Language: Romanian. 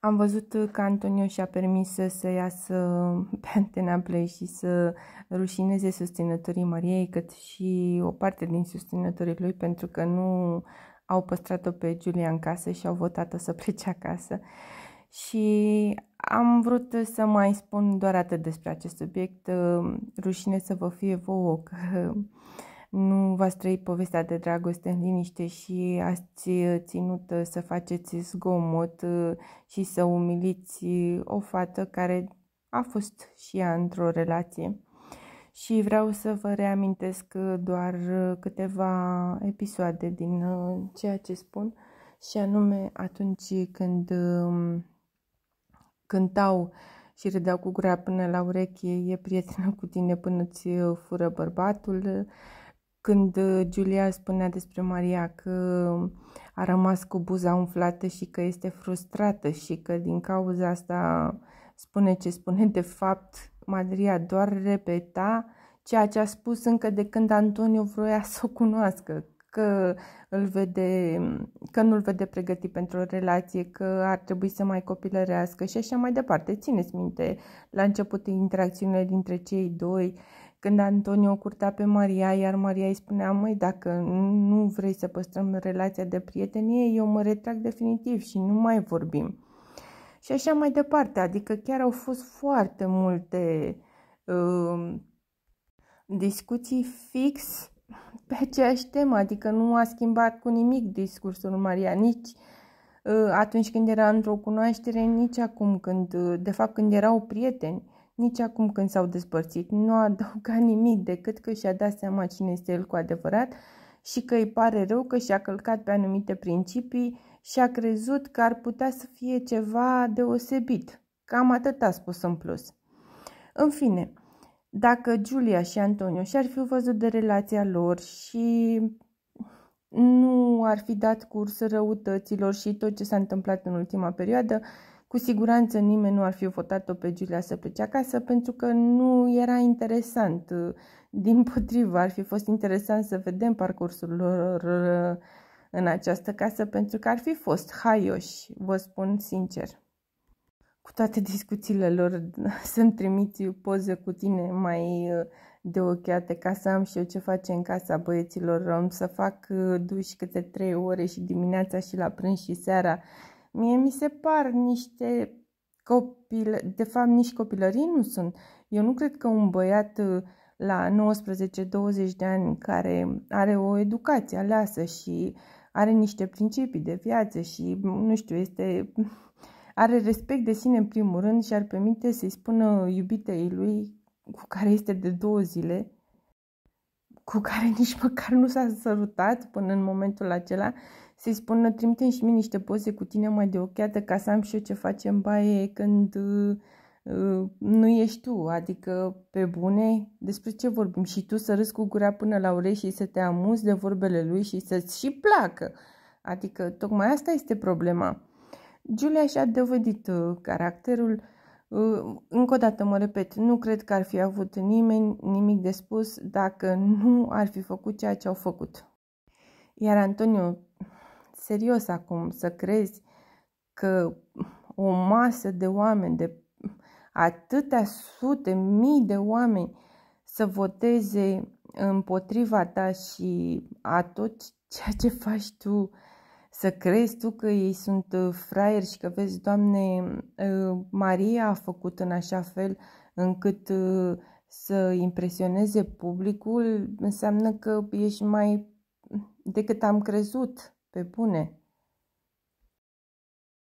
Am văzut uh, că Antonio și-a permis să, să iasă pe Antena Play și să rușineze susținătorii Mariei, cât și o parte din susținătorii lui, pentru că nu au păstrat-o pe Giulia în casă și au votat-o să plece acasă. Și am vrut să mai spun doar atât despre acest subiect. Uh, rușine să vă fie vouă că nu v-ați trăit povestea de dragoste în liniște și ați eh, ținut eh, să faceți zgomot eh, și să umiliți o fată care a fost și ea într-o relație. Și vreau să vă reamintesc doar câteva episoade din ceea ce spun, și anume atunci când cântau și râdeau cu gura până la ureche, e prietenă cu tine până ți fură bărbatul, când Giulia uh, spunea despre Maria că um, a rămas cu buza umflată și că este frustrată și că din cauza asta spune ce spune, de fapt Maria doar repeta ceea ce a spus încă de când Antonio vroia să o cunoască, că, îl vede, um, că nu-l vede pregătit pentru o relație, că ar trebui să mai copilărească și așa mai departe. Țineți minte, la începutul interacțiunile dintre cei doi, când Antonio curta pe Maria, iar Maria îi spunea, măi, dacă nu vrei să păstrăm relația de prietenie, eu mă retrag definitiv și nu mai vorbim. Și așa mai departe, adică chiar au fost foarte multe uh, discuții fix pe aceeași temă, adică nu a schimbat cu nimic discursul Maria, nici uh, atunci când era într-o cunoaștere, nici acum când, uh, de fapt, când erau prieteni. Nici acum când s-au despărțit, nu a adăugat nimic decât că și-a dat seama cine este el cu adevărat și că îi pare rău că și-a călcat pe anumite principii și a crezut că ar putea să fie ceva deosebit. Cam atât a spus în plus. În fine, dacă Giulia și Antonio și-ar fi văzut de relația lor și nu ar fi dat curs răutăților și tot ce s-a întâmplat în ultima perioadă, cu siguranță nimeni nu ar fi votat-o pe Giulia să plece acasă pentru că nu era interesant. Din potrivă, ar fi fost interesant să vedem parcursul lor uh, în această casă pentru că ar fi fost haioși, vă spun sincer. Cu toate discuțiile lor să-mi trimiți poze cu tine mai uh, de ochiate ca să am și eu ce face în casa băieților, să fac uh, duș câte trei ore și dimineața și la prânz și seara Mie mi se par niște copil, de fapt nici copilării nu sunt. Eu nu cred că un băiat uh, la 19-20 de ani care are o educație aleasă și are niște principii de viață și, nu știu, este are respect de sine în primul rând și ar permite să-i spună iubitei lui cu care este de două zile cu care nici măcar nu s-a sărutat până în momentul acela, să-i spună, trimite și mie niște poze cu tine mai de ochiată ca să am și eu ce face în baie când uh, uh, nu ești tu, adică pe bune, despre ce vorbim? Și tu să râzi cu gura până la urechi și să te amuzi de vorbele lui și să-ți și placă. Adică tocmai asta este problema. Julia și-a dovedit uh, caracterul, încă o dată mă repet, nu cred că ar fi avut nimeni nimic de spus dacă nu ar fi făcut ceea ce au făcut. Iar Antonio, serios acum, să crezi că o masă de oameni, de atâtea sute, mii de oameni să voteze împotriva ta și a tot ceea ce faci tu să crezi tu că ei sunt uh, fraieri și că vezi, Doamne, uh, Maria a făcut în așa fel încât uh, să impresioneze publicul, înseamnă că ești mai decât am crezut, pe bune.